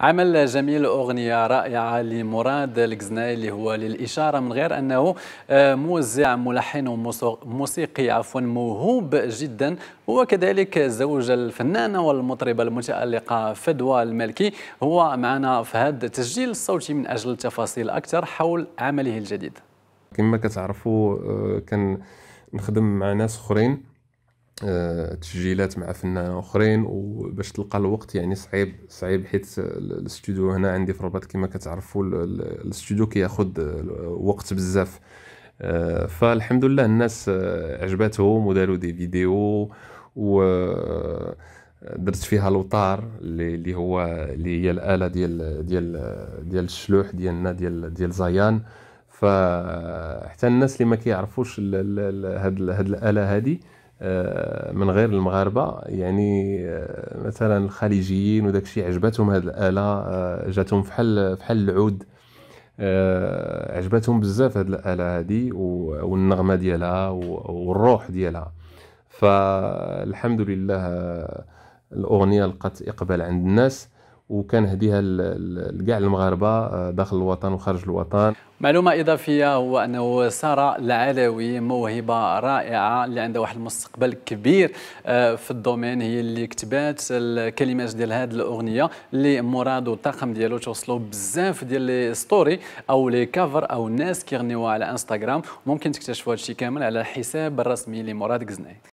عمل جميل أغنية رائعة لمراد الكزناي اللي هو للإشارة من غير أنه آه، موزع ملحن وموسيقي عفوا موهوب جدا وكذلك زوج الفنانة والمطربة المتألقة فدوى المالكي هو معنا في هذا التسجيل الصوتي من أجل تفاصيل أكثر حول عمله الجديد كما كتعرفوا آه، كان نخدم مع ناس اخرين آه، تسجيلات مع فنانين اخرين وباش تلقى الوقت يعني صعيب صعيب حيت الاستوديو هنا عندي في الرباط كما كتعرفوا الاستوديو كياخد وقت بزاف آه، فالحمد لله الناس آه، عجباتهم وداروا دي فيديو و درت فيها لوطار اللي هو اللي هي الاله ديال ديال ديال الشلوح ديالنا ديال ديال زيان فحتى الناس اللي ما كيعرفوش هاد الاله هذه آه، من غير المغاربه يعني آه، مثلا الخليجيين وداك الشيء عجباتهم هذه الاله آه، جاتهم فحال فحال العود عجباتهم بزاف هذه الاله هذه والنغمه ديالها والروح ديالها فالحمد لله الاغنيه لقات اقبال عند الناس وكنهديها لكاع المغاربه آه، داخل الوطن وخارج الوطن معلومه اضافيه هو انه ساره العلوي موهبه رائعه اللي عندها واحد المستقبل كبير آه، في الدومين هي اللي كتبات الكلمات ديال هذه الاغنيه اللي مراد والطاقم ديالو توصلوا بزاف ديال لي ستوري او لي كافر او الناس كيغنيوها على انستغرام ممكن تكتشفوا هذا الشيء كامل على الحساب الرسمي لمراد كزناي